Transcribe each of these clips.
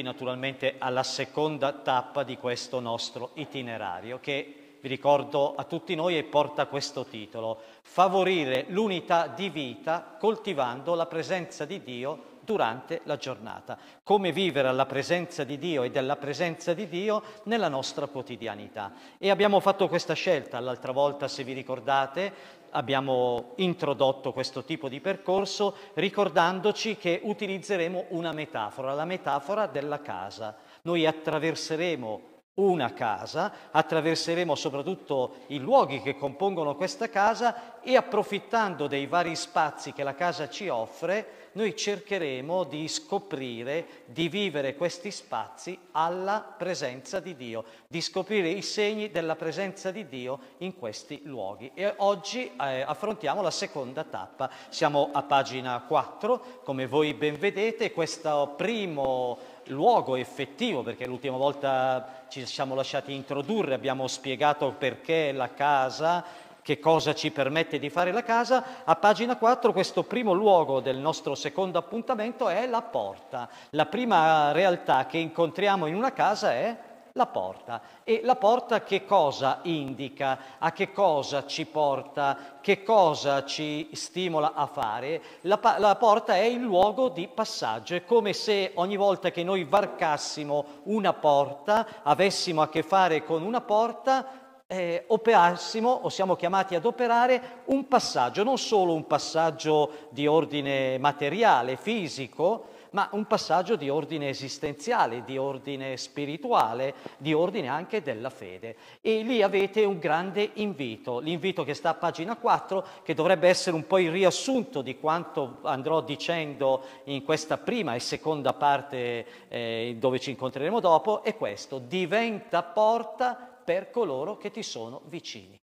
tutti naturalmente alla seconda tappa di questo nostro itinerario che vi ricordo a tutti noi e porta questo titolo, favorire l'unità di vita coltivando la presenza di Dio durante la giornata, come vivere alla presenza di Dio e della presenza di Dio nella nostra quotidianità. E abbiamo fatto questa scelta l'altra volta, se vi ricordate, abbiamo introdotto questo tipo di percorso ricordandoci che utilizzeremo una metafora, la metafora della casa. Noi attraverseremo una casa, attraverseremo soprattutto i luoghi che compongono questa casa e approfittando dei vari spazi che la casa ci offre noi cercheremo di scoprire, di vivere questi spazi alla presenza di Dio, di scoprire i segni della presenza di Dio in questi luoghi. E oggi eh, affrontiamo la seconda tappa. Siamo a pagina 4, come voi ben vedete, questo primo luogo effettivo, perché l'ultima volta ci siamo lasciati introdurre, abbiamo spiegato perché la casa che cosa ci permette di fare la casa, a pagina 4 questo primo luogo del nostro secondo appuntamento è la porta. La prima realtà che incontriamo in una casa è la porta. E la porta che cosa indica? A che cosa ci porta? Che cosa ci stimola a fare? La, la, porta è il luogo di passaggio, è come se ogni volta che noi varcassimo una porta, avessimo a che fare con una porta, eh, operassimo o siamo chiamati ad operare un passaggio, non solo un passaggio di ordine materiale, fisico, ma un passaggio di ordine esistenziale, di ordine spirituale, di ordine anche della fede. E lì avete un grande invito, l'invito che sta a pagina 4, che dovrebbe essere un po' il riassunto di quanto andrò dicendo in questa prima e seconda parte eh, dove ci incontreremo dopo, è questo, diventa porta per coloro che ti sono vicini.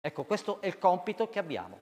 Ecco, questo è il compito che abbiamo.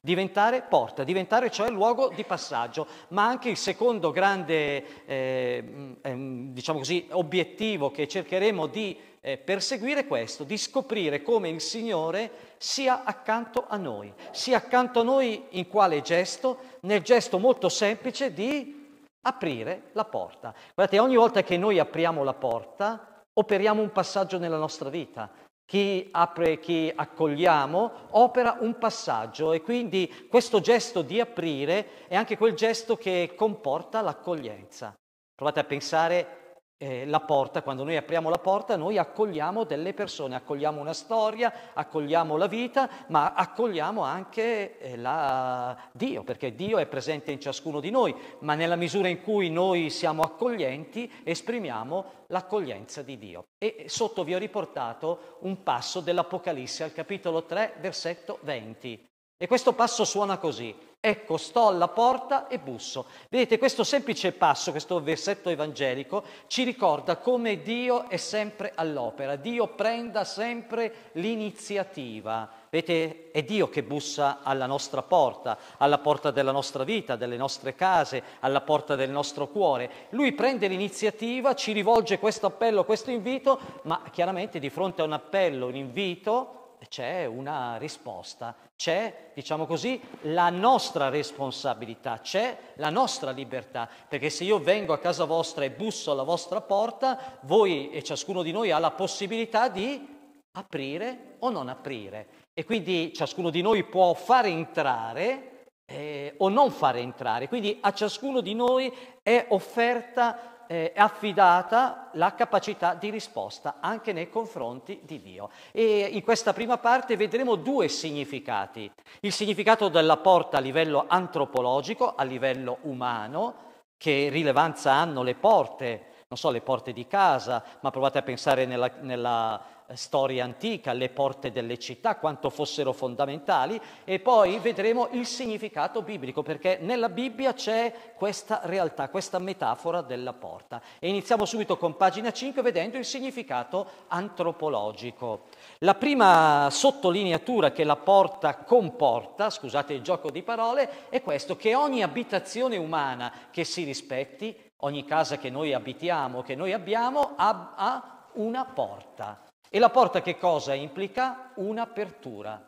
Diventare porta, diventare cioè luogo di passaggio, ma anche il secondo grande eh, ehm, diciamo così, obiettivo che cercheremo di eh, perseguire è questo, di scoprire come il Signore sia accanto a noi, sia accanto a noi in quale gesto? Nel gesto molto semplice di aprire la porta. Guardate, ogni volta che noi apriamo la porta, operiamo un passaggio nella nostra vita. Chi apre, e chi accogliamo, opera un passaggio e quindi questo gesto di aprire è anche quel gesto che comporta l'accoglienza. Provate a pensare eh, la porta, quando noi apriamo la porta, noi accogliamo delle persone, accogliamo una storia, accogliamo la vita, ma accogliamo anche eh, la... Dio, perché Dio è presente in ciascuno di noi, ma nella misura in cui noi siamo accoglienti esprimiamo l'accoglienza di Dio. E sotto vi ho riportato un passo dell'Apocalisse al capitolo 3, versetto 20. E questo passo suona così. Ecco, sto alla porta e busso. Vedete, questo semplice passo, questo versetto evangelico, ci ricorda come Dio è sempre all'opera, Dio prenda sempre l'iniziativa. Vedete, è Dio che bussa alla nostra porta, alla porta della nostra vita, delle nostre case, alla porta del nostro cuore. Lui prende l'iniziativa, ci rivolge questo appello, questo invito, ma chiaramente di fronte a un appello, un invito, c'è una risposta, c'è, diciamo così, la nostra responsabilità, c'è la nostra libertà, perché se io vengo a casa vostra e busso alla vostra porta, voi e ciascuno di noi ha la possibilità di aprire o non aprire. E quindi ciascuno di noi può fare entrare eh, o non fare entrare. Quindi a ciascuno di noi è offerta eh, affidata la capacità di risposta anche nei confronti di Dio. E in questa prima parte vedremo due significati, il significato della porta a livello antropologico, a livello umano, che rilevanza hanno le porte non so, le porte di casa, ma provate a pensare nella, nella eh, storia antica, le porte delle città, quanto fossero fondamentali, e poi vedremo il significato biblico, perché nella Bibbia c'è questa realtà, questa metafora della porta. E iniziamo subito con pagina 5 vedendo il significato antropologico. La prima sottolineatura che la porta comporta, scusate il gioco di parole, è questo, che ogni abitazione umana che si rispetti Ogni casa che noi abitiamo, che noi abbiamo, ha, ha una porta. E la porta che cosa implica? Un'apertura.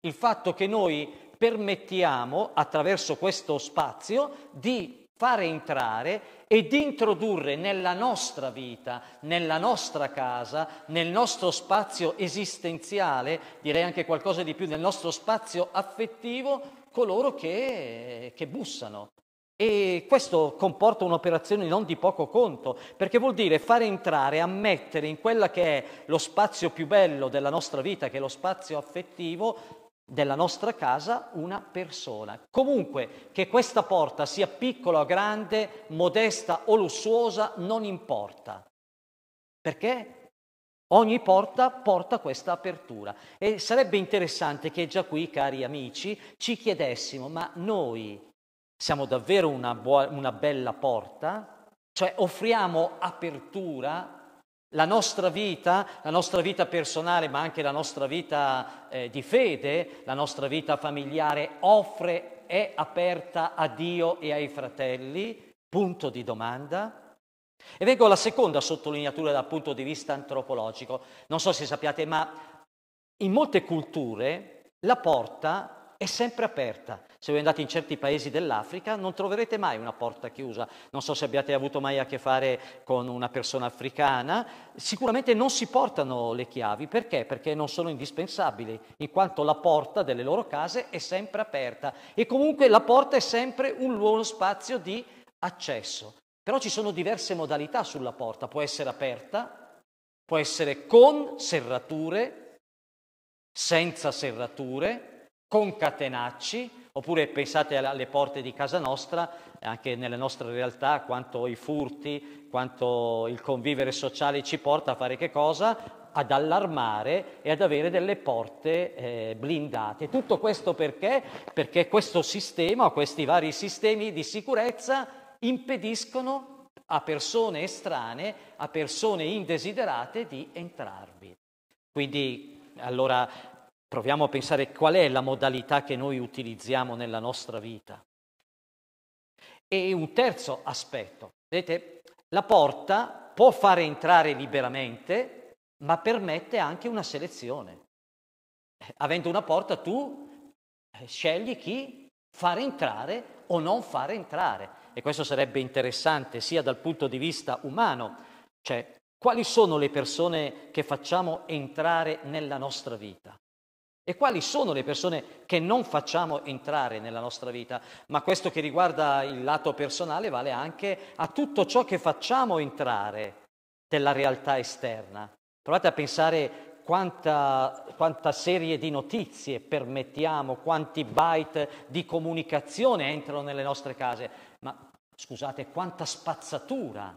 Il fatto che noi permettiamo attraverso questo spazio di fare entrare e di introdurre nella nostra vita, nella nostra casa, nel nostro spazio esistenziale, direi anche qualcosa di più, nel nostro spazio affettivo, coloro che, che bussano, e questo comporta un'operazione non di poco conto, perché vuol dire fare entrare, ammettere in quella che è lo spazio più bello della nostra vita, che è lo spazio affettivo della nostra casa, una persona. Comunque che questa porta sia piccola o grande, modesta o lussuosa, non importa, perché ogni porta porta questa apertura. E sarebbe interessante che già qui, cari amici, ci chiedessimo, ma noi siamo davvero una, buo- una bella porta, cioè offriamo apertura la nostra vita, la nostra vita personale, ma anche la nostra vita eh, di fede, la nostra vita familiare, offre, è aperta a Dio e ai fratelli? Punto di domanda. E vengo alla seconda sottolineatura dal punto di vista antropologico. Non so se sappiate, ma in molte culture la porta è sempre aperta. Se voi andate in certi paesi dell'Africa non troverete mai una porta chiusa. Non so se abbiate avuto mai a che fare con una persona africana, sicuramente non si portano le chiavi. Perché? Perché non sono indispensabili, in quanto la porta delle loro case è sempre aperta e comunque la porta è sempre un loro spazio di accesso. Però ci sono diverse modalità sulla porta, può essere aperta, può essere con serrature, senza serrature, con catenacci, Oppure pensate alle porte di casa nostra, anche nelle nostre realtà, quanto i furti, quanto il convivere sociale ci porta a fare che cosa? ad allarmare e ad avere delle porte eh, blindate. Tutto questo perché? Perché questo sistema, questi vari sistemi di sicurezza impediscono a persone estranee, a persone indesiderate di entrarvi. Quindi allora Proviamo a pensare qual è la modalità che noi utilizziamo nella nostra vita. E un terzo aspetto, vedete, la porta può fare entrare liberamente, ma permette anche una selezione. Eh, avendo una porta tu eh, scegli chi fare entrare o non fare entrare. E questo sarebbe interessante sia dal punto di vista umano, cioè quali sono le persone che facciamo entrare nella nostra vita. E quali sono le persone che non facciamo entrare nella nostra vita? Ma questo che riguarda il lato personale vale anche a tutto ciò che facciamo entrare della realtà esterna. Provate a pensare quanta, quanta serie di notizie permettiamo, quanti byte di comunicazione entrano nelle nostre case, ma scusate quanta spazzatura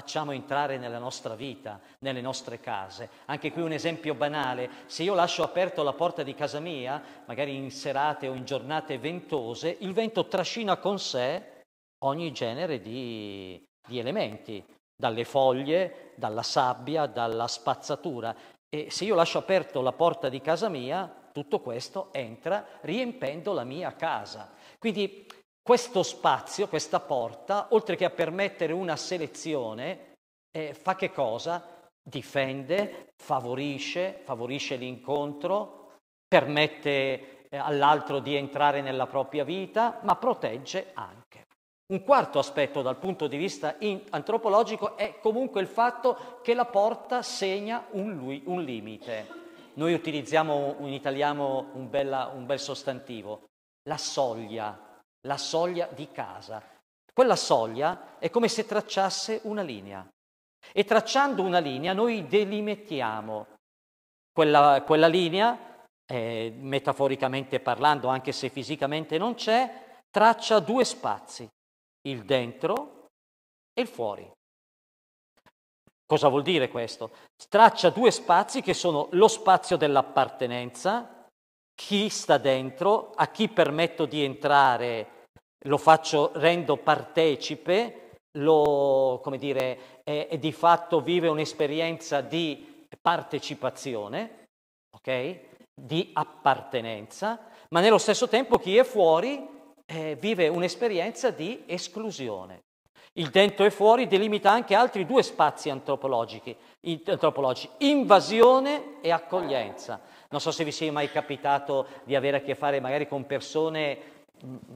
facciamo entrare nella nostra vita, nelle nostre case. Anche qui un esempio banale, se io lascio aperto la porta di casa mia, magari in serate o in giornate ventose, il vento trascina con sé ogni genere di, di elementi, dalle foglie, dalla sabbia, dalla spazzatura. E se io lascio aperto la porta di casa mia, tutto questo entra riempendo la mia casa. Quindi questo spazio, questa porta, oltre che a permettere una selezione, eh, fa che cosa? Difende, favorisce, favorisce l'incontro, permette eh, all'altro di entrare nella propria vita, ma protegge anche. Un quarto aspetto dal punto di vista in- antropologico è comunque il fatto che la porta segna un, lui- un limite noi utilizziamo in italiano un, bella, un, bel sostantivo, la soglia la soglia di casa. Quella soglia è come se tracciasse una linea. E tracciando una linea noi delimitiamo quella, quella linea, eh, metaforicamente parlando, anche se fisicamente non c'è, traccia due spazi, il dentro e il fuori. Cosa vuol dire questo? Traccia due spazi che sono lo spazio dell'appartenenza chi sta dentro, a chi permetto di entrare, lo faccio, rendo partecipe, lo, come dire, è, è di fatto vive un'esperienza di partecipazione, ok? Di appartenenza, ma nello stesso tempo chi è fuori eh, vive un'esperienza di esclusione. Il dentro e fuori delimita anche altri due spazi antropologici, antropologici, invasione e accoglienza. Non so se vi sia mai capitato di avere a che fare magari con persone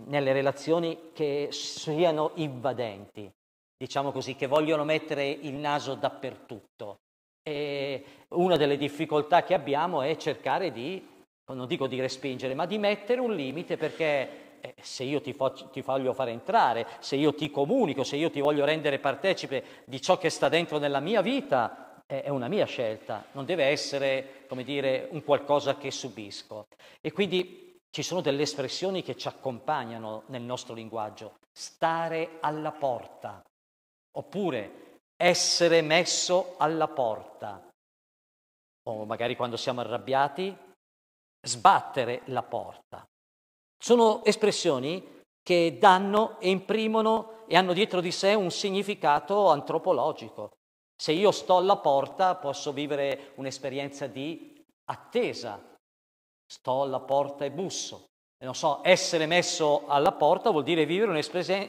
nelle relazioni che siano invadenti, diciamo così, che vogliono mettere il naso dappertutto. E una delle difficoltà che abbiamo è cercare di, non dico di respingere, ma di mettere un limite perché eh, se io ti, faccio, ti voglio fare entrare, se io ti comunico, se io ti voglio rendere partecipe di ciò che sta dentro nella mia vita, è una mia scelta, non deve essere, come dire, un qualcosa che subisco. E quindi ci sono delle espressioni che ci accompagnano nel nostro linguaggio. Stare alla porta, oppure essere messo alla porta. O magari quando siamo arrabbiati, sbattere la porta. Sono espressioni che danno e imprimono e hanno dietro di sé un significato antropologico. Se io sto alla porta posso vivere un'esperienza di attesa. Sto alla porta e busso. E non so, essere messo alla porta vuol dire vivere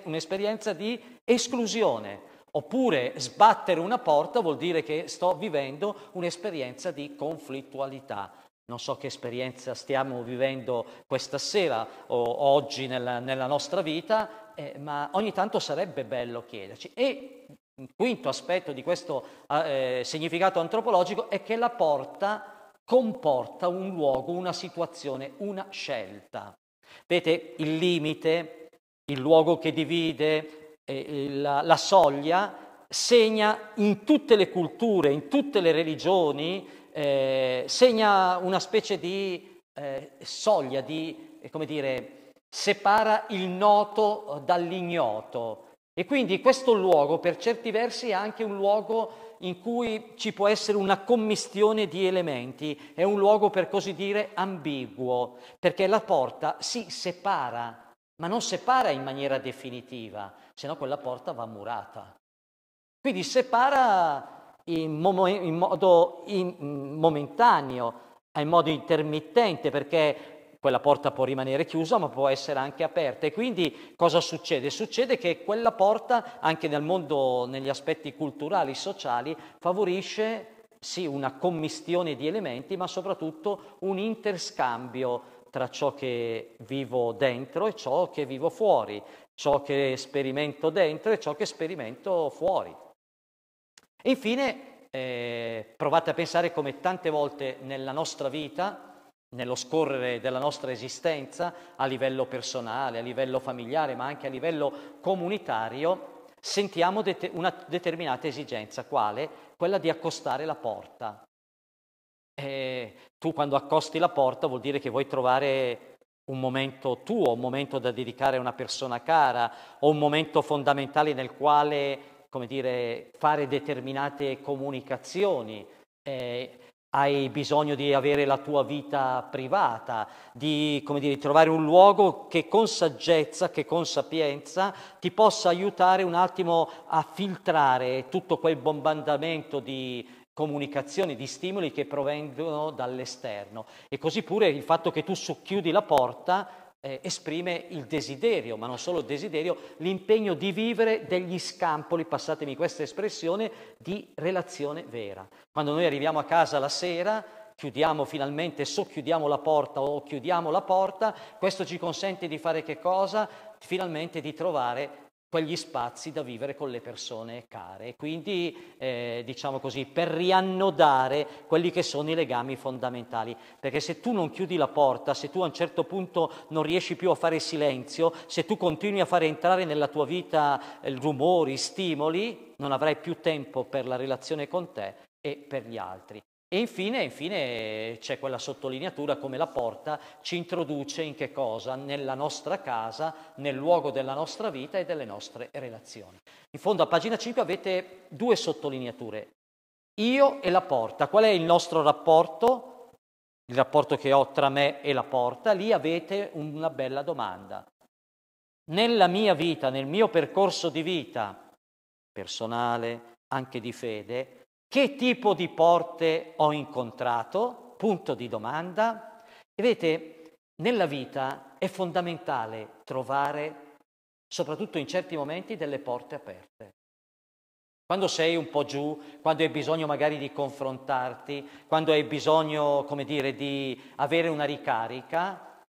un'esperienza di esclusione. Oppure sbattere una porta vuol dire che sto vivendo un'esperienza di conflittualità. Non so che esperienza stiamo vivendo questa sera o oggi nella, nella nostra vita, eh, ma ogni tanto sarebbe bello chiederci. E un quinto aspetto di questo ah, eh, significato antropologico è che la porta comporta un luogo, una situazione, una scelta. Vedete il limite, il luogo che divide, eh, la, la soglia segna in tutte le culture, in tutte le religioni, eh, segna una specie di eh, soglia, di, eh, come dire, separa il noto dall'ignoto. E quindi questo luogo per certi versi è anche un luogo in cui ci può essere una commistione di elementi, è un luogo per così dire ambiguo, perché la porta si separa, ma non separa in maniera definitiva, se no quella porta va murata. Quindi separa in, mo- in modo in, mm, momentaneo, in modo intermittente, perché quella porta può rimanere chiusa ma può essere anche aperta e quindi cosa succede? Succede che quella porta anche nel mondo, negli aspetti culturali, sociali, favorisce sì una commistione di elementi ma soprattutto un interscambio tra ciò che vivo dentro e ciò che vivo fuori, ciò che sperimento dentro e ciò che sperimento fuori infine eh, provate a pensare come tante volte nella nostra vita, nello scorrere della nostra esistenza, a livello personale, a livello familiare, ma anche a livello comunitario, sentiamo det- una determinata esigenza, quale? Quella di accostare la porta. E eh, tu quando accosti la porta vuol dire che vuoi trovare un momento tuo, un momento da dedicare a una persona cara o un momento fondamentale nel quale come dire, fare determinate comunicazioni, eh, hai bisogno di avere la tua vita privata, di dire, trovare un luogo che con saggezza, che con sapienza ti possa aiutare un attimo a filtrare tutto quel bombardamento di comunicazioni, di stimoli che provengono dall'esterno. E così pure il fatto che tu socchiudi la porta eh, esprime il desiderio, ma non solo il desiderio, l'impegno di vivere degli scampoli, passatemi questa espressione, di relazione vera. Quando noi arriviamo a casa la sera, chiudiamo finalmente, socchiudiamo la porta o chiudiamo la porta, questo ci consente di fare che cosa? Finalmente di trovare quegli spazi da vivere con le persone care. Quindi, eh, diciamo così, per riannodare quelli che sono i legami fondamentali. Perché se tu non chiudi la porta, se tu a un certo punto non riesci più a fare silenzio, se tu continui a fare entrare nella tua vita eh, rumori, stimoli, non avrai più tempo per la relazione con te e per gli altri. E infine, infine c'è quella sottolineatura come la porta ci introduce in che cosa? Nella nostra casa, nel luogo della nostra vita e delle nostre relazioni. In fondo a pagina 5 avete due sottolineature, io e la porta. Qual è il nostro rapporto? Il rapporto che ho tra me e la porta? Lì avete una bella domanda. Nella mia vita, nel mio percorso di vita personale, anche di fede, che tipo di porte ho incontrato? Punto di domanda. E vedete, nella vita è fondamentale trovare, soprattutto in certi momenti, delle porte aperte. Quando sei un po' giù, quando hai bisogno magari di confrontarti, quando hai bisogno, come dire, di avere una ricarica,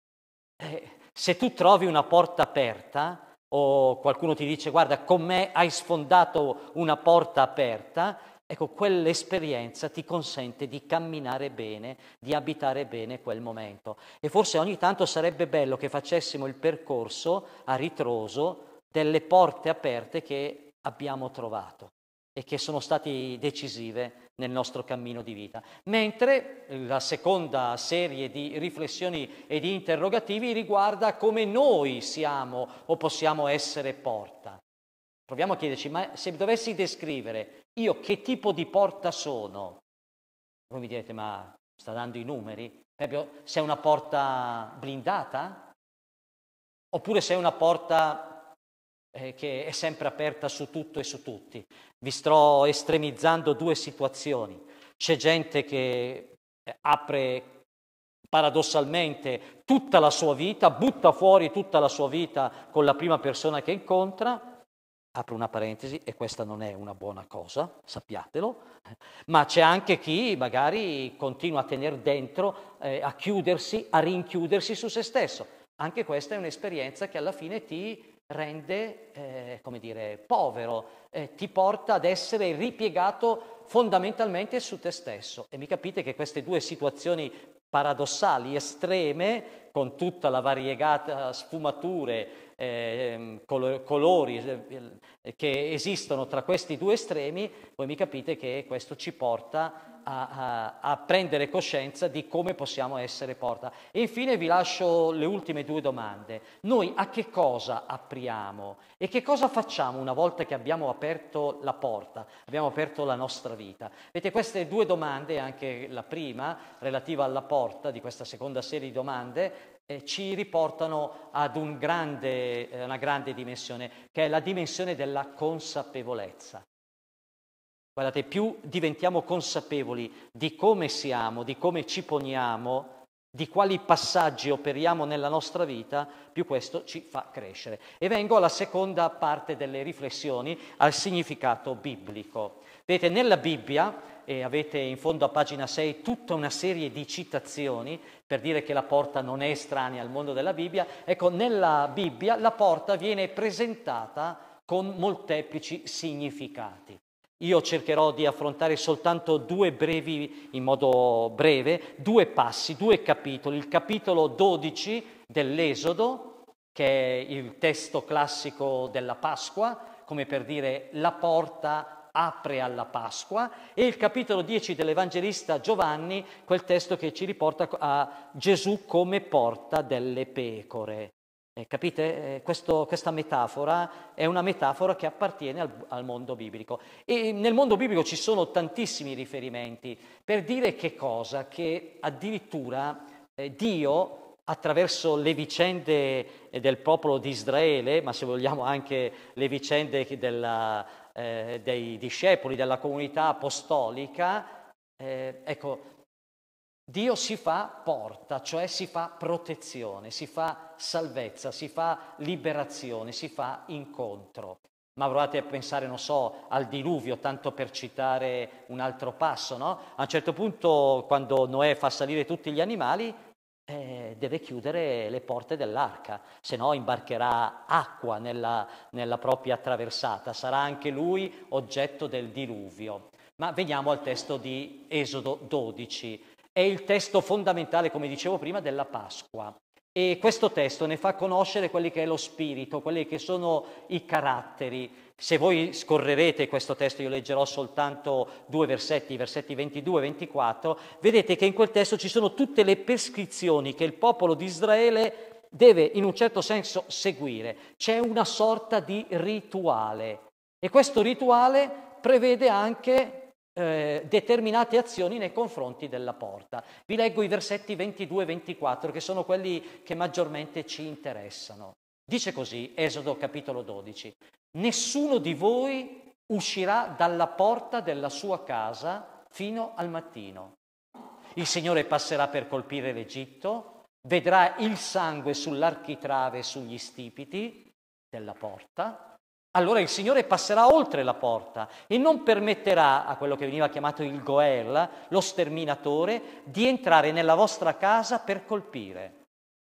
eh, se tu trovi una porta aperta, o qualcuno ti dice guarda con me hai sfondato una porta aperta, Ecco, quell'esperienza ti consente di camminare bene, di abitare bene quel momento. E forse ogni tanto sarebbe bello che facessimo il percorso a ritroso delle porte aperte che abbiamo trovato e che sono state decisive nel nostro cammino di vita. Mentre la seconda serie di riflessioni e di interrogativi riguarda come noi siamo o possiamo essere porta. Proviamo a chiederci, ma se dovessi descrivere io che tipo di porta sono? Voi mi direte, ma sta dando i numeri? Sei una porta blindata? Oppure sei una porta eh, che è sempre aperta su tutto e su tutti? Vi sto estremizzando due situazioni. C'è gente che eh, apre paradossalmente tutta la sua vita, butta fuori tutta la sua vita con la prima persona che incontra, apro una parentesi, e questa non è una buona cosa, sappiatelo, ma c'è anche chi magari continua a tenere dentro, eh, a chiudersi, a rinchiudersi su se stesso. Anche questa è un'esperienza che alla fine ti rende, eh, come dire, povero, eh, ti porta ad essere ripiegato fondamentalmente su te stesso. E mi capite che queste due situazioni paradossali, estreme, con tutta la variegata sfumature Ehm, eh, colori eh, che esistono tra questi due estremi, voi mi capite che questo ci porta a, a, a prendere coscienza di come possiamo essere porta. E infine vi lascio le ultime due domande. Noi a che cosa apriamo e che cosa facciamo una volta che abbiamo aperto la porta, abbiamo aperto la nostra vita? Vedete, queste due domande, anche la prima relativa alla porta di questa seconda serie di domande, eh, ci riportano ad un grande, eh, una grande dimensione, che è la dimensione della consapevolezza. Guardate, più diventiamo consapevoli di come siamo, di come ci poniamo, di quali passaggi operiamo nella nostra vita, più questo ci fa crescere. E vengo alla seconda parte delle riflessioni, al significato biblico. Vedete, nella Bibbia e avete in fondo a pagina 6 tutta una serie di citazioni per dire che la porta non è estranea al mondo della Bibbia. Ecco, nella Bibbia la porta viene presentata con molteplici significati. Io cercherò di affrontare soltanto due brevi, in modo breve, due passi, due capitoli. Il capitolo 12 dell'Esodo, che è il testo classico della Pasqua, come per dire la porta apre alla Pasqua e il capitolo 10 dell'Evangelista Giovanni, quel testo che ci riporta a Gesù come porta delle pecore. Eh, capite? Eh, questo, questa metafora è una metafora che appartiene al, al, mondo biblico. E nel mondo biblico ci sono tantissimi riferimenti per dire che cosa? Che addirittura eh, Dio attraverso le vicende eh, del popolo di Israele, ma se vogliamo anche le vicende della, eh, dei discepoli, della comunità apostolica, eh, ecco, Dio si fa porta, cioè si fa protezione, si fa salvezza, si fa liberazione, si fa incontro. Ma provate a pensare, non so, al diluvio, tanto per citare un altro passo, no? A un certo punto, quando Noè fa salire tutti gli animali, eh, deve chiudere le porte dell'arca, se no imbarcherà acqua nella, nella propria attraversata, sarà anche lui oggetto del diluvio. Ma veniamo al testo di Esodo 12, è il testo fondamentale, come dicevo prima, della Pasqua. E questo testo ne fa conoscere quelli che è lo spirito, quelli che sono i caratteri, se voi scorrerete questo testo, io leggerò soltanto due versetti, i versetti 22 e 24, vedete che in quel testo ci sono tutte le prescrizioni che il popolo di Israele deve in un certo senso seguire. C'è una sorta di rituale e questo rituale prevede anche eh, determinate azioni nei confronti della porta. Vi leggo i versetti 22 e 24 che sono quelli che maggiormente ci interessano. Dice così Esodo capitolo 12, nessuno di voi uscirà dalla porta della sua casa fino al mattino. Il Signore passerà per colpire l'Egitto, vedrà il sangue sull'architrave e sugli stipiti della porta, allora il Signore passerà oltre la porta e non permetterà a quello che veniva chiamato il Goel, lo sterminatore, di entrare nella vostra casa per colpire.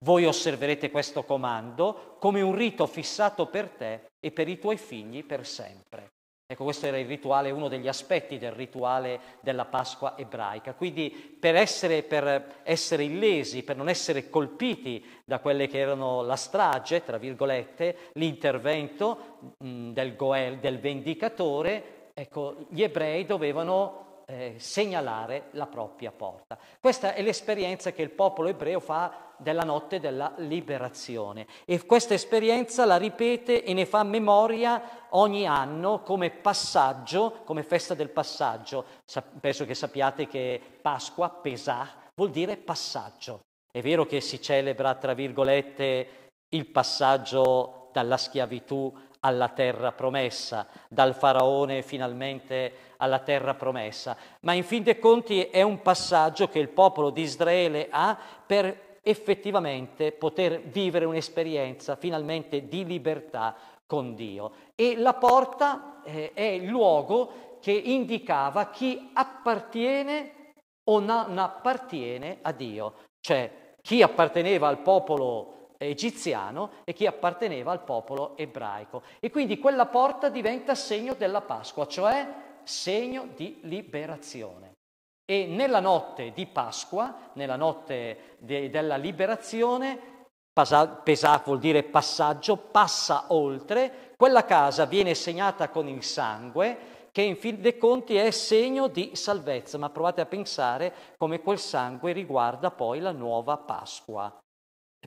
Voi osserverete questo comando come un rito fissato per te e per i tuoi figli per sempre. Ecco, questo era il rituale, uno degli aspetti del rituale della Pasqua ebraica. Quindi per essere, per essere, illesi, per non essere colpiti da quelle che erano la strage, tra virgolette, l'intervento mh, mm, del Goel, del vendicatore, ecco, gli ebrei dovevano eh, segnalare la propria porta. Questa è l'esperienza che il popolo ebreo fa della notte della liberazione. E questa esperienza la ripete e ne fa memoria ogni anno come passaggio, come festa del passaggio. Sa- penso che sappiate che Pasqua, Pesah, vuol dire passaggio. È vero che si celebra, tra virgolette, il passaggio dalla schiavitù alla terra promessa, dal faraone finalmente alla terra promessa, ma in fin dei conti è un passaggio che il popolo di Israele ha per effettivamente poter vivere un'esperienza finalmente di libertà con Dio. E la porta eh, è il luogo che indicava chi appartiene o non appartiene a Dio, cioè chi apparteneva al popolo egiziano e chi apparteneva al popolo ebraico. E quindi quella porta diventa segno della Pasqua, cioè segno di liberazione. E nella notte di Pasqua, nella notte de- della liberazione, pasa- pesà vuol dire passaggio, passa oltre, quella casa viene segnata con il sangue che in fin dei conti è segno di salvezza, ma provate a pensare come quel sangue riguarda poi la nuova Pasqua.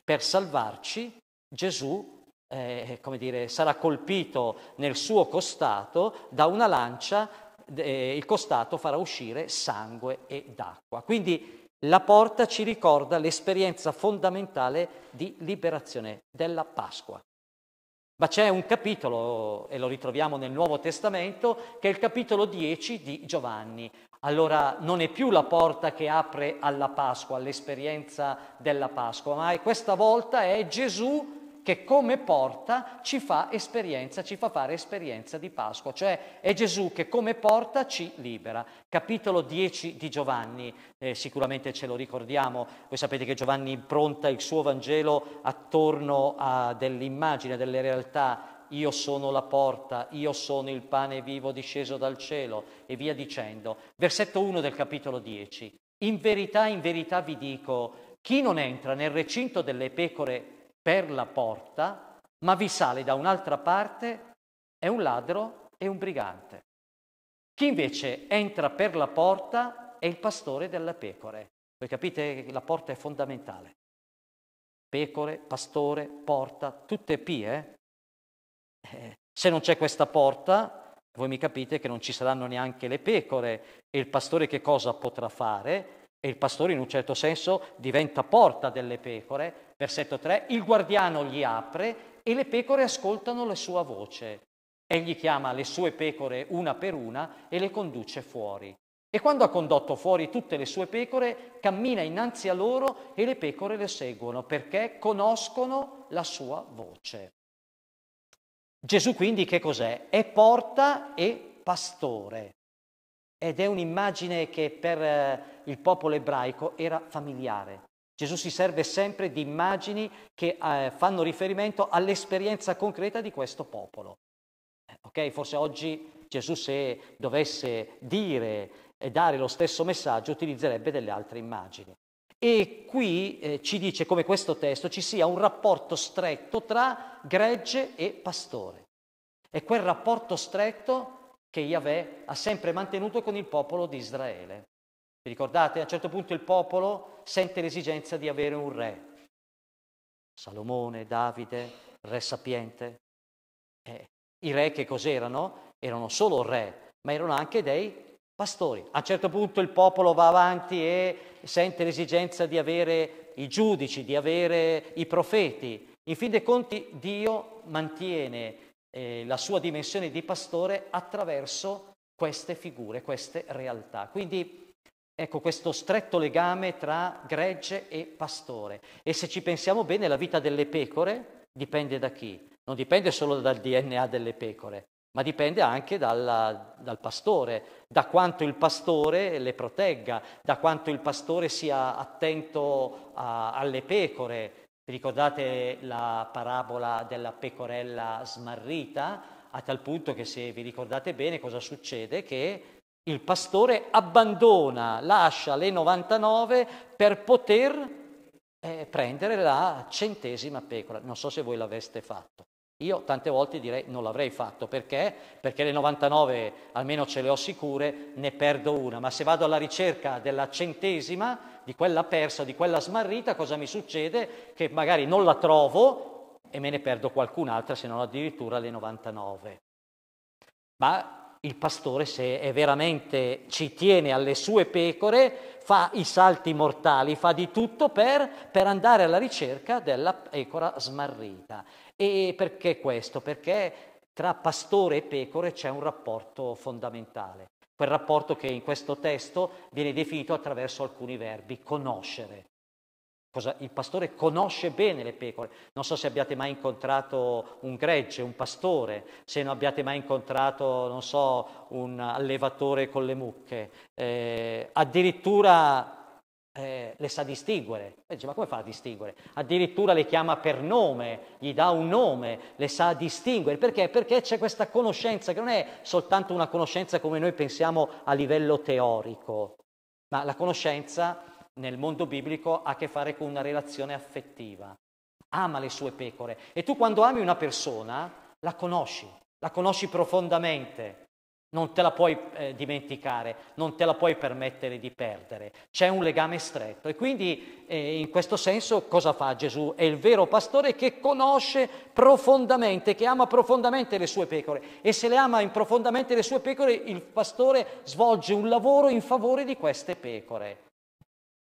Per salvarci Gesù eh, come dire, sarà colpito nel suo costato da una lancia eh, il costato farà uscire sangue ed acqua. Quindi la porta ci ricorda l'esperienza fondamentale di liberazione della Pasqua. Ma c'è un capitolo, e lo ritroviamo nel Nuovo Testamento, che è il capitolo 10 di Giovanni. Allora non è più la porta che apre alla Pasqua, all'esperienza della Pasqua, ma questa volta è Gesù che come porta ci fa esperienza, ci fa fare esperienza di Pasqua, cioè è Gesù che come porta ci libera. Capitolo 10 di Giovanni, eh, sicuramente ce lo ricordiamo, voi sapete che Giovanni impronta il suo Vangelo attorno a dell'immagine, delle realtà io sono la porta, io sono il pane vivo disceso dal cielo e via dicendo. Versetto 1 del capitolo 10. In verità, in verità vi dico, chi non entra nel recinto delle pecore per la porta, ma vi sale da un'altra parte, è un ladro e un brigante. Chi invece entra per la porta è il pastore delle pecore. Voi capite che la porta è fondamentale. Pecore, pastore, porta, tutte pie. Eh? eh, se non c'è questa porta, voi mi capite che non ci saranno neanche le pecore e il pastore che cosa potrà fare? E il pastore in un certo senso diventa porta delle pecore Versetto 3, il guardiano gli apre e le pecore ascoltano la sua voce. Egli chiama le sue pecore una per una e le conduce fuori. E quando ha condotto fuori tutte le sue pecore, cammina innanzi a loro e le pecore le seguono perché conoscono la sua voce. Gesù quindi che cos'è? È porta e pastore. Ed è un'immagine che per eh, il popolo ebraico era familiare. Gesù si serve sempre di immagini che eh, fanno riferimento all'esperienza concreta di questo popolo. Eh, ok, Forse oggi Gesù se dovesse dire e dare lo stesso messaggio utilizzerebbe delle altre immagini. E qui eh, ci dice come questo testo ci sia un rapporto stretto tra gregge e pastore. È quel rapporto stretto che Yahweh ha sempre mantenuto con il popolo di Israele. Vi ricordate? A un certo punto il popolo sente l'esigenza di avere un re. Salomone, Davide, re sapiente. Eh, I re che cos'erano? Erano solo re, ma erano anche dei pastori. A un certo punto il popolo va avanti e sente l'esigenza di avere i giudici, di avere i profeti. In fin dei conti Dio mantiene eh, la sua dimensione di pastore attraverso queste figure, queste realtà. Quindi Ecco questo stretto legame tra gregge e pastore. E se ci pensiamo bene, la vita delle pecore dipende da chi? Non dipende solo dal DNA delle pecore, ma dipende anche dalla, dal pastore, da quanto il pastore le protegga, da quanto il pastore sia attento a, alle pecore. Vi ricordate la parabola della pecorella smarrita? A tal punto che se vi ricordate bene cosa succede? Che il pastore abbandona, lascia le 99 per poter eh, prendere la centesima pecora. Non so se voi l'aveste fatto. Io tante volte direi non l'avrei fatto perché? Perché le 99 almeno ce le ho sicure, ne perdo una, ma se vado alla ricerca della centesima, di quella persa, di quella smarrita, cosa mi succede? Che magari non la trovo e me ne perdo qualcun'altra, se non addirittura le 99. Ma il pastore, se è veramente ci tiene alle sue pecore, fa i salti mortali, fa di tutto per, per andare alla ricerca della pecora smarrita. E perché questo? Perché tra pastore e pecore c'è un rapporto fondamentale, quel rapporto che in questo testo viene definito attraverso alcuni verbi, conoscere. Cosa, il pastore conosce bene le pecore. Non so se abbiate mai incontrato un gregge, un pastore, se non abbiate mai incontrato, non so, un allevatore con le mucche. Eh, addirittura eh, le sa distinguere. E dice, ma come fa a distinguere? Addirittura le chiama per nome, gli dà un nome, le sa distinguere. Perché? Perché c'è questa conoscenza che non è soltanto una conoscenza come noi pensiamo a livello teorico, ma la conoscenza nel mondo biblico ha a che fare con una relazione affettiva. Ama le sue pecore. E tu quando ami una persona la conosci, la conosci profondamente. Non te la puoi eh, dimenticare, non te la puoi permettere di perdere. C'è un legame stretto. E quindi eh, in questo senso cosa fa Gesù? È il vero pastore che conosce profondamente, che ama profondamente le sue pecore. E se le ama in profondamente le sue pecore, il pastore svolge un lavoro in favore di queste pecore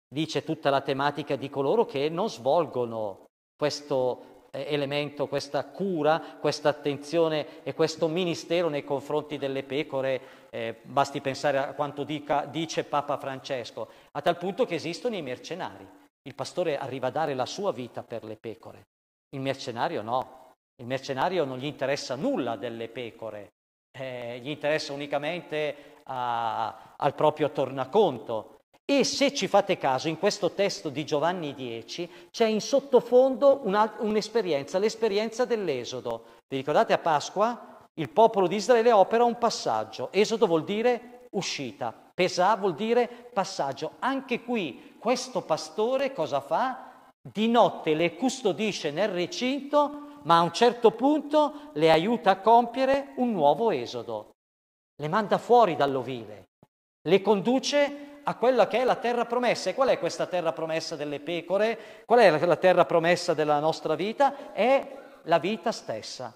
dice tutta la tematica di coloro che non svolgono questo eh, elemento, questa cura, questa attenzione e questo ministero nei confronti delle pecore. Eh, basti pensare a quanto dica, dice Papa Francesco, a tal punto che esistono i mercenari. Il pastore arriva a dare la sua vita per le pecore. Il mercenario no. Il mercenario non gli interessa nulla delle pecore, eh, gli interessa unicamente a, al proprio tornaconto e se ci fate caso, in questo testo di Giovanni 10 c'è in sottofondo un'esperienza, l'esperienza dell'Esodo. Vi ricordate a Pasqua? Il popolo di Israele opera un passaggio. Esodo vuol dire uscita, Pesà vuol dire passaggio. Anche qui questo pastore cosa fa? Di notte le custodisce nel recinto, ma a un certo punto le aiuta a compiere un nuovo esodo. Le manda fuori dall'ovile, le conduce a quella che è la terra promessa. E qual è questa terra promessa delle pecore? Qual è la terra promessa della nostra vita? È la vita stessa.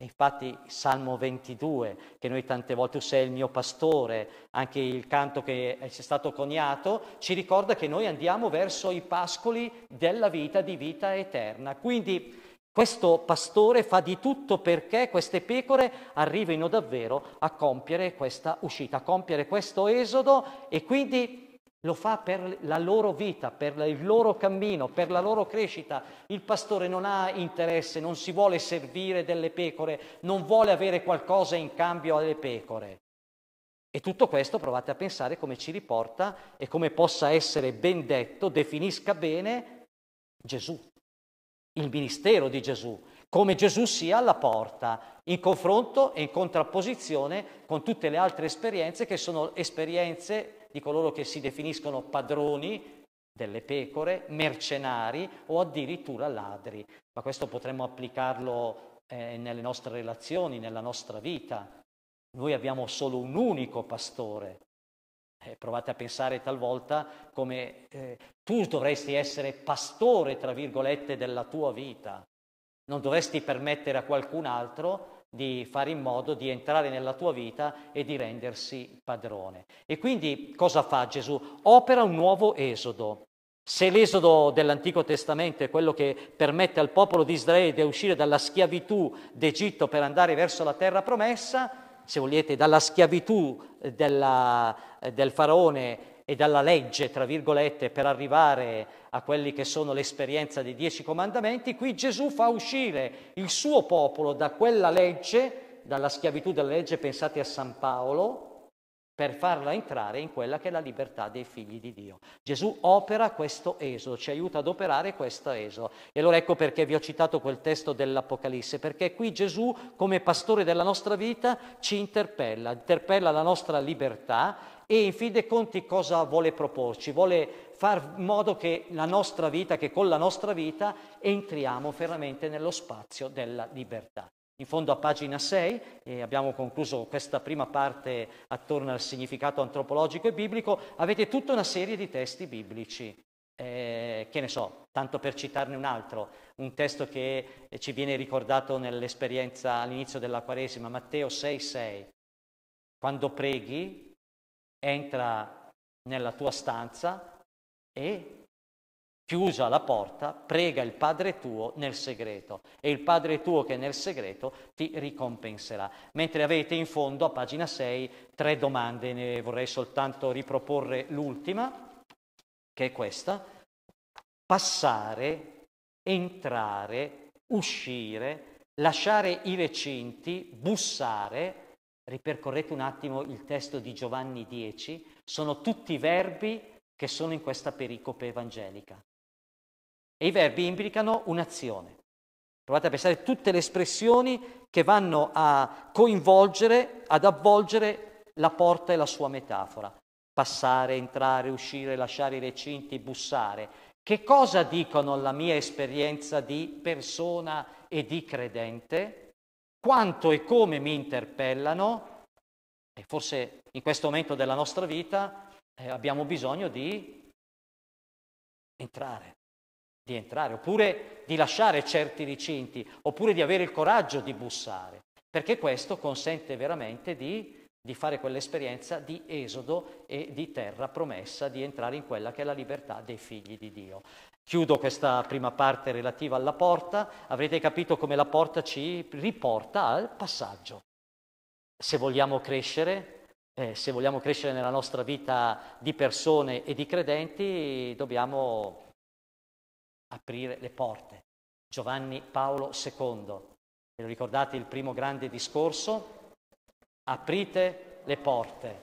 Infatti Salmo 22, che noi tante volte, tu sei il mio pastore, anche il canto che è stato coniato, ci ricorda che noi andiamo verso i pascoli della vita, di vita eterna. Quindi questo pastore fa di tutto perché queste pecore arrivino davvero a compiere questa uscita, a compiere questo esodo e quindi lo fa per la loro vita, per il loro cammino, per la loro crescita. Il pastore non ha interesse, non si vuole servire delle pecore, non vuole avere qualcosa in cambio alle pecore. E tutto questo provate a pensare come ci riporta e come possa essere ben detto, definisca bene Gesù il ministero di Gesù, come Gesù sia alla porta, in confronto e in contrapposizione con tutte le altre esperienze che sono esperienze di coloro che si definiscono padroni delle pecore, mercenari o addirittura ladri. Ma questo potremmo applicarlo eh, nelle nostre relazioni, nella nostra vita. Noi abbiamo solo un unico pastore, eh, provate a pensare talvolta come eh, tu dovresti essere pastore, tra virgolette, della tua vita. Non dovresti permettere a qualcun altro di fare in modo di entrare nella tua vita e di rendersi padrone. E quindi cosa fa Gesù? Opera un nuovo esodo. Se l'esodo dell'Antico Testamento è quello che permette al popolo di Israele di uscire dalla schiavitù d'Egitto per andare verso la terra promessa, se volete, dalla schiavitù della, del faraone e dalla legge, tra virgolette, per arrivare a quelli che sono l'esperienza dei dieci comandamenti, qui Gesù fa uscire il suo popolo da quella legge, dalla schiavitù della legge, pensate a San Paolo, per farla entrare in quella che è la libertà dei figli di Dio. Gesù opera questo esodo, ci aiuta ad operare questo esodo. E allora ecco perché vi ho citato quel testo dell'Apocalisse, perché qui Gesù, come pastore della nostra vita, ci interpella, interpella la nostra libertà e in fin dei conti cosa vuole proporci? Vuole far in modo che la nostra vita, che con la nostra vita entriamo veramente nello spazio della libertà. In fondo a pagina 6 e abbiamo concluso questa prima parte attorno al significato antropologico e biblico, avete tutta una serie di testi biblici. Eh, che ne so, tanto per citarne un altro, un testo che eh, ci viene ricordato nell'esperienza all'inizio della Quaresima, Matteo 6,6. Quando preghi, entra nella tua stanza e chiusa la porta, prega il Padre tuo nel segreto e il Padre tuo che è nel segreto ti ricompenserà. Mentre avete in fondo a pagina 6 tre domande, ne vorrei soltanto riproporre l'ultima, che è questa. Passare, entrare, uscire, lasciare i recinti, bussare. Ripercorrete un attimo il testo di Giovanni 10, sono tutti verbi che sono in questa pericope evangelica e i verbi implicano un'azione. Provate a pensare a tutte le espressioni che vanno a coinvolgere, ad avvolgere la porta e la sua metafora. Passare, entrare, uscire, lasciare i recinti, bussare. Che cosa dicono la mia esperienza di persona e di credente? Quanto e come mi interpellano? E forse in questo momento della nostra vita eh, abbiamo bisogno di entrare, di entrare, oppure di lasciare certi recinti, oppure di avere il coraggio di bussare, perché questo consente veramente di, di fare quell'esperienza di esodo e di terra promessa, di entrare in quella che è la libertà dei figli di Dio. Chiudo questa prima parte relativa alla porta, avrete capito come la porta ci riporta al passaggio. Se vogliamo crescere, eh, se vogliamo crescere nella nostra vita di persone e di credenti, dobbiamo aprire le porte. Giovanni Paolo II, ve lo ricordate il primo grande discorso? Aprite le porte,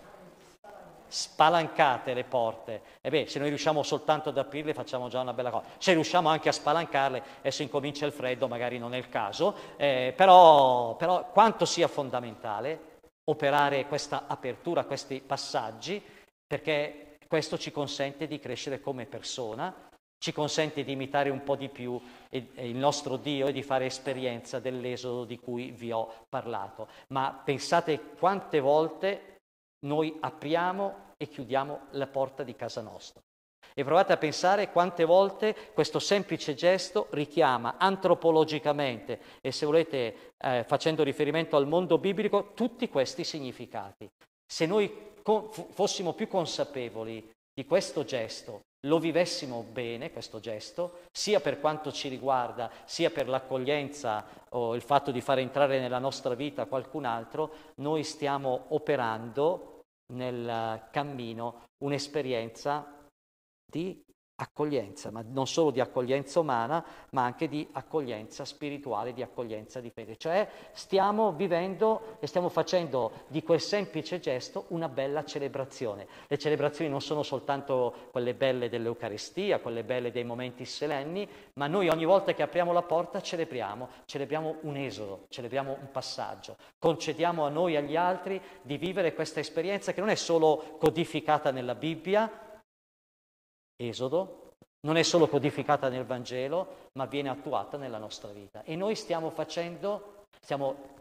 spalancate le porte. E beh, se noi riusciamo soltanto ad aprirle facciamo già una bella cosa. Se riusciamo anche a spalancarle, adesso incomincia il freddo, magari non è il caso, eh, però, però quanto sia fondamentale operare questa apertura, questi passaggi, perché questo ci consente di crescere come persona, ci consente di imitare un po' di più il nostro Dio e di fare esperienza dell'esodo di cui vi ho parlato. Ma pensate quante volte noi apriamo e chiudiamo la porta di casa nostra. E provate a pensare quante volte questo semplice gesto richiama antropologicamente e se volete eh, facendo riferimento al mondo biblico tutti questi significati. Se noi co- fossimo più consapevoli di questo gesto lo vivessimo bene questo gesto, sia per quanto ci riguarda, sia per l'accoglienza o il fatto di fare entrare nella nostra vita qualcun altro, noi stiamo operando nel cammino un'esperienza di accoglienza, ma non solo di accoglienza umana, ma anche di accoglienza spirituale, di accoglienza di fede. Cioè stiamo vivendo e stiamo facendo di quel semplice gesto una bella celebrazione. Le celebrazioni non sono soltanto quelle belle dell'Eucaristia, quelle belle dei momenti selenni, ma noi ogni volta che apriamo la porta celebriamo, celebriamo un esodo, celebriamo un passaggio. Concediamo a noi e agli altri di vivere questa esperienza che non è solo codificata nella Bibbia, Esodo, non è solo codificata nel Vangelo, ma viene attuata nella nostra vita. E noi stiamo facendo, stiamo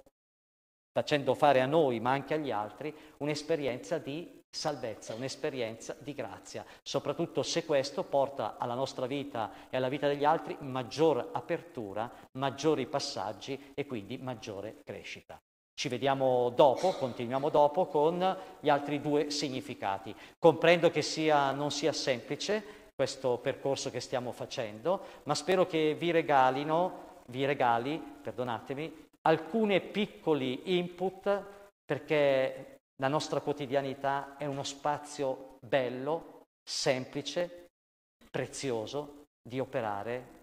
facendo fare a noi, ma anche agli altri, un'esperienza di salvezza, un'esperienza di grazia, soprattutto se questo porta alla nostra vita e alla vita degli altri maggior apertura, maggiori passaggi e quindi maggiore crescita. Ci vediamo dopo, continuiamo dopo con gli altri due significati. Comprendo che sia, non sia semplice, questo percorso che stiamo facendo, ma spero che vi regalino, vi regali, perdonatemi, alcuni piccoli input perché la nostra quotidianità è uno spazio bello, semplice, prezioso di operare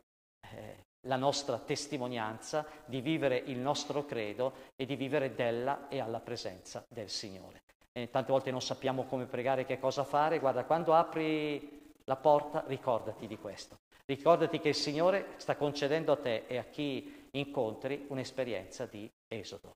eh, la nostra testimonianza, di vivere il nostro credo e di vivere della e alla presenza del Signore. E tante volte non sappiamo come pregare, che cosa fare. Guarda, quando apri la porta, ricordati di questo. Ricordati che il Signore sta concedendo a te e a chi incontri un'esperienza di esodo.